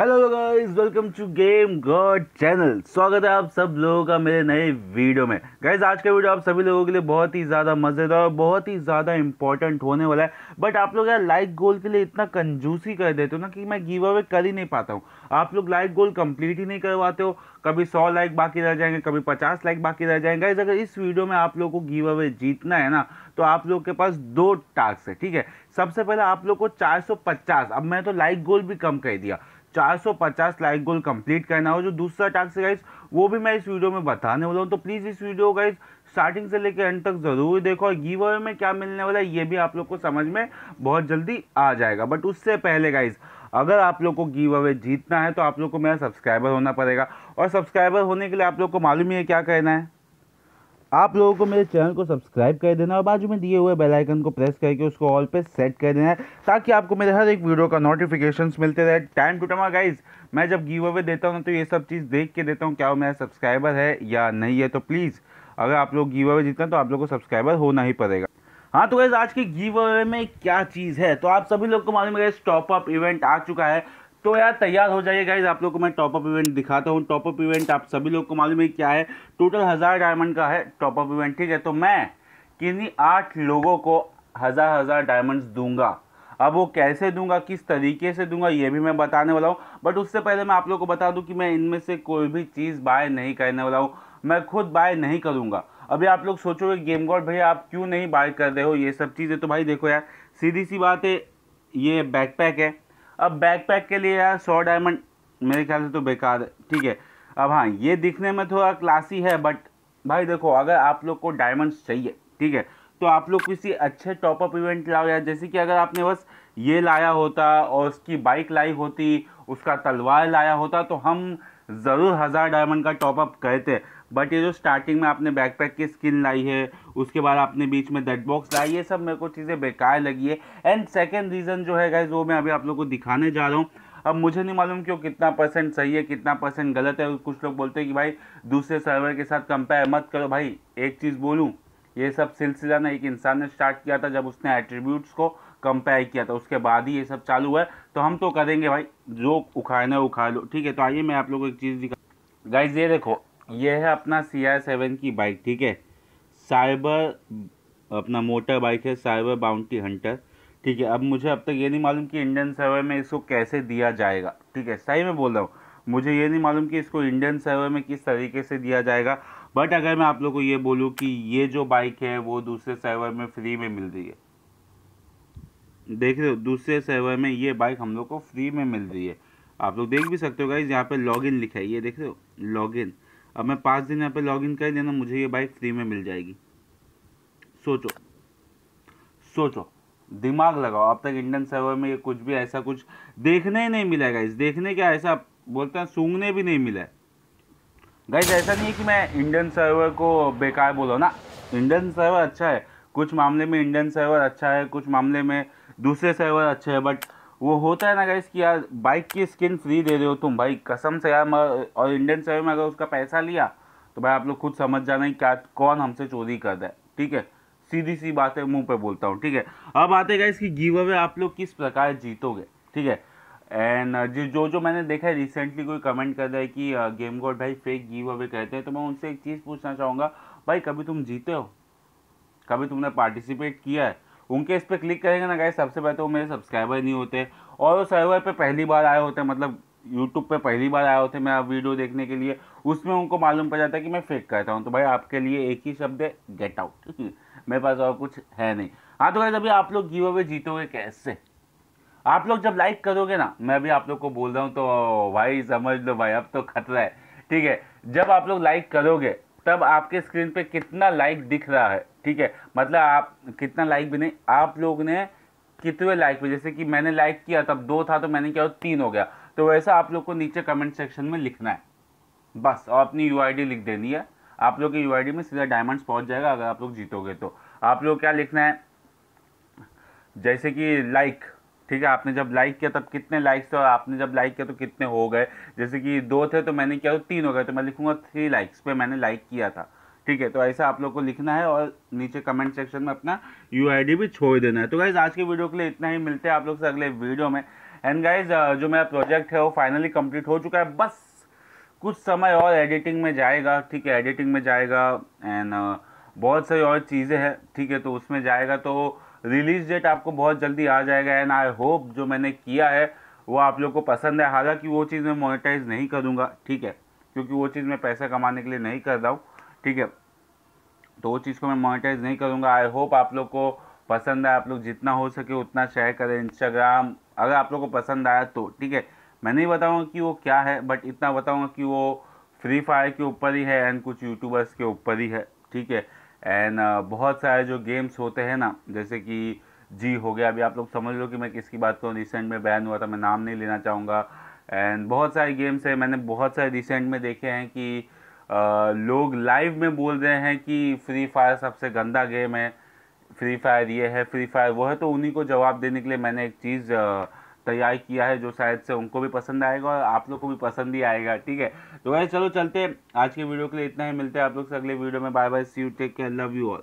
hello guys welcome to game god channel स्वागत है आप सब लोगों का मेरे नए वीडियो में गाइस आज का वीडियो आप सभी लोगों के लिए बहुत ही ज़्यादा मज़ेदार और बहुत ही ज़्यादा इंपॉर्टेंट होने वाला है बट आप लोग यार लाइक गोल के लिए इतना कंजूसी कर देते हो ना कि मैं गिव अवे कर ही नहीं पाता हूँ आप लोग लाइक गोल कम्प्लीट ही नहीं करवाते हो कभी सौ लाइक बाकी रह जाएंगे कभी पचास लाइक बाकी रह जाएंगे गाइज अगर इस वीडियो में आप लोग को गिव अवे जीतना है ना तो आप लोग के पास दो टास्क है ठीक है सबसे पहले आप लोग को चार अब मैं तो लाइक गोल भी कम कर दिया 450 लाइक गोल कंप्लीट करना हो जो दूसरा टास्क है गाइज वो भी मैं इस वीडियो में बताने वाला हूँ तो प्लीज़ इस वीडियो गाइज स्टार्टिंग से लेकर एंड तक ज़रूर देखो और गिव अवे में क्या मिलने वाला है ये भी आप लोग को समझ में बहुत जल्दी आ जाएगा बट उससे पहले गाइज़ अगर आप लोग को गिव अवे जीतना है तो आप लोग को मेरा सब्सक्राइबर होना पड़ेगा और सब्सक्राइबर होने के लिए आप लोग को मालूम ही है क्या कहना है आप लोगों को मेरे चैनल को सब्सक्राइब कर देना और बाजू में दिए हुए बेल आइकन को प्रेस करके उसको ऑल पे सेट कर देना है ताकि आपको मेरे हर एक वीडियो का नोटिफिकेशन मिलते रहे टाइम टू टाइम गाइज मैं जब गिव अवे देता हूँ तो ये सब चीज़ देख के देता हूँ क्या वो मेरा सब्सक्राइबर है या नहीं है तो प्लीज़ अगर आप लोग गिव अवे हैं तो आप लोग को सब्सक्राइबर होना ही पड़ेगा हाँ तो गैस आज के गिव अवे में क्या चीज़ है तो आप सभी लोग को मालूम है गैस टॉप अप इवेंट आ चुका है तो यार तैयार हो जाइए गाइज आप लोग को मैं टॉपअप इवेंट दिखाता हूँ टॉपअप इवेंट आप सभी लोग को मालूम है क्या है टोटल हज़ार डायमंड का है टॉपअप इवेंट ठीक है तो मैं किन्हीं आठ लोगों को हज़ार हज़ार डायमंड्स दूंगा अब वो कैसे दूंगा किस तरीके से दूंगा ये भी मैं बताने वाला हूँ बट उससे पहले मैं आप लोग को बता दूँ कि मैं इनमें से कोई भी चीज़ बाय नहीं करने वाला हूँ मैं खुद बाय नहीं करूँगा अभी आप लोग सोचोगे गेम गॉड भैया आप क्यों नहीं बाय कर रहे हो ये सब चीज़ें तो भाई देखो यार सीधी सी बात है ये बैकपैक है अब बैकपैक के लिए यार सौ डायमंड मेरे ख्याल से तो बेकार है ठीक है अब हाँ ये दिखने में थोड़ा क्लासी है बट भाई देखो अगर आप लोग को डायमंड चाहिए ठीक है तो आप लोग किसी अच्छे टॉपअप इवेंट लाओ यार जैसे कि अगर आपने बस ये लाया होता और उसकी बाइक लाई होती उसका तलवार लाया होता तो हम ज़रूर हज़ार डायमंड का टॉपअप करते बट ये जो स्टार्टिंग में आपने बैकपैक की स्किन लाई है उसके बाद आपने बीच में डेड बॉक्स लाई ये सब मेरे को चीज़ें बेकार लगी है एंड सेकेंड रीज़न जो है गाइज वो मैं अभी आप लोग को दिखाने जा रहा हूँ अब मुझे नहीं मालूम कि वो कितना परसेंट सही है कितना परसेंट गलत है कुछ लोग बोलते हैं कि भाई दूसरे सर्वर के साथ कंपेयर मत करो भाई एक चीज़ बोलूँ ये सब सिलसिला ना एक इंसान ने स्टार्ट किया था जब उसने एट्रीब्यूट्स को कंपेयर किया था उसके बाद ही ये सब चालू हुआ है तो हम तो करेंगे भाई जो उखाड़ना है उखाड़ लो ठीक है तो आइए मैं आप लोग को एक चीज़ दिखा गाइज ये देखो ये है अपना सी आर सेवन की बाइक ठीक है साइबर अपना मोटर बाइक है साइबर बाउंटी हंटर ठीक है अब मुझे अब तक ये नहीं मालूम कि इंडियन सर्वर में इसको कैसे दिया जाएगा ठीक है सही में बोल रहा हूँ मुझे ये नहीं मालूम कि इसको इंडियन सर्वर में किस तरीके से दिया जाएगा बट अगर मैं आप लोग को ये बोलूँ कि ये जो बाइक है वो दूसरे सर्वर में फ्री में मिल रही है देख रहे हो दूसरे सर्वर में ये बाइक हम लोग को फ्री में मिल रही है आप लोग देख भी सकते हो गाइज यहाँ पे लॉगिन लिखा है ये देख रहे हो लॉगिन अब मैं पाँच दिन यहाँ पे लॉगिन कर देना मुझे ये बाइक फ्री में मिल जाएगी सोचो सोचो दिमाग लगाओ अब तक इंडियन सर्वर में ये कुछ भी ऐसा कुछ देखने ही नहीं मिला है गाइज देखने क्या ऐसा बोलते हैं सूंघने भी नहीं मिला है गाइज ऐसा नहीं है कि मैं इंडियन सर्वर को बेकार बोलो ना इंडियन सर्वर अच्छा है कुछ मामले में इंडियन सर्वर अच्छा है कुछ मामले में दूसरे सर्वर अच्छे हैं बट वो होता है ना गाइस कि यार बाइक की स्किन फ्री दे रहे हो तुम भाई कसम से यार और इंडियन सेवे में अगर उसका पैसा लिया तो भाई आप लोग खुद समझ जाना कि क्या कौन हमसे चोरी कर रहा है ठीक है सीधी सी बात है मुंह पे बोलता हूँ ठीक है अब आते गाइस इसकी गिव अवे आप लोग किस प्रकार जीतोगे ठीक है एंड uh, जो जो मैंने देखा है रिसेंटली कोई कमेंट कर रहा है कि गेम uh, गॉड भाई फेक गिव अवे कहते हैं तो मैं उनसे एक चीज़ पूछना चाहूँगा भाई कभी तुम जीते हो कभी तुमने पार्टिसिपेट किया है उनके इस पर क्लिक करेंगे ना गाइस सबसे पहले तो मेरे सब्सक्राइबर नहीं होते और वो सर्वर पर पहली बार आए होते हैं मतलब यूट्यूब पे पहली बार आए होते हैं आप वीडियो देखने के लिए उसमें उनको मालूम पड़ जाता है कि मैं फेक करता हूँ तो भाई आपके लिए एक ही शब्द है गेट आउट मेरे पास और कुछ है नहीं हाँ तो गाइस अभी आप लोग गिव अवे जीतोगे कैसे आप लोग जब लाइक करोगे ना मैं अभी आप लोग को बोल रहा हूँ तो भाई समझ लो भाई अब तो खतरा है ठीक है जब आप लोग लाइक करोगे तब आपके स्क्रीन पे कितना लाइक दिख रहा है ठीक है मतलब आप कितना लाइक भी नहीं आप लोग ने कितने लाइक भी जैसे कि मैंने लाइक किया तब दो था तो मैंने क्या तीन हो गया तो वैसा आप लोग को नीचे कमेंट सेक्शन में लिखना है बस और अपनी यू लिख देनी है आप लोग के यू में सीधा डायमंड्स पहुंच जाएगा अगर आप लोग जीतोगे तो आप लोग क्या लिखना है जैसे कि लाइक ठीक है आपने जब लाइक किया तब कितने लाइक्स थे और आपने जब लाइक किया तो कितने हो गए जैसे कि दो थे तो मैंने क्या तो तीन हो गए तो मैं लिखूंगा थ्री लाइक्स पे मैंने लाइक किया था ठीक है तो ऐसा आप लोग को लिखना है और नीचे कमेंट सेक्शन में अपना यू भी छोड़ देना है तो गाइज़ आज के वीडियो के लिए इतना ही मिलते हैं आप लोग से अगले वीडियो में एंड गाइज जो मेरा प्रोजेक्ट है वो फाइनली कंप्लीट हो चुका है बस कुछ समय और एडिटिंग में जाएगा ठीक है एडिटिंग में जाएगा एंड बहुत सारी और चीज़ें हैं ठीक है तो उसमें जाएगा तो रिलीज डेट आपको बहुत जल्दी आ जाएगा एंड आई होप जो मैंने किया है वो आप लोग को पसंद है हालांकि वो चीज़ मैं मोनेटाइज नहीं करूँगा ठीक है क्योंकि वो चीज़ मैं पैसा कमाने के लिए नहीं कर रहा हूँ ठीक है तो वो चीज़ को मैं मोनिटाइज नहीं करूँगा आई होप आप लोग को पसंद आए आप लोग जितना हो सके उतना शेयर करें इंस्टाग्राम अगर आप लोग को पसंद आया तो ठीक है मैं नहीं बताऊँगा कि वो क्या है बट इतना बताऊँगा कि वो फ्री फायर के ऊपर ही है एंड कुछ यूट्यूबर्स के ऊपर ही है ठीक है एंड uh, बहुत सारे जो गेम्स होते हैं ना जैसे कि जी हो गया अभी आप लोग समझ लो कि मैं किसकी बात करूँ रिसेंट में बैन हुआ था मैं नाम नहीं लेना चाहूँगा एंड बहुत सारे गेम्स हैं मैंने बहुत सारे रिसेंट में देखे हैं कि लोग लाइव में बोल रहे हैं कि फ्री फायर सबसे गंदा गेम है फ्री फायर ये है फ्री फायर वो है तो उन्हीं को जवाब देने के लिए मैंने एक चीज़ तैयार किया है जो शायद से उनको भी पसंद आएगा और आप लोग को भी पसंद ही आएगा ठीक है तो वह चलो चलते आज के वीडियो के लिए इतना ही मिलते हैं आप लोग से अगले वीडियो में bye bye see you take care love you all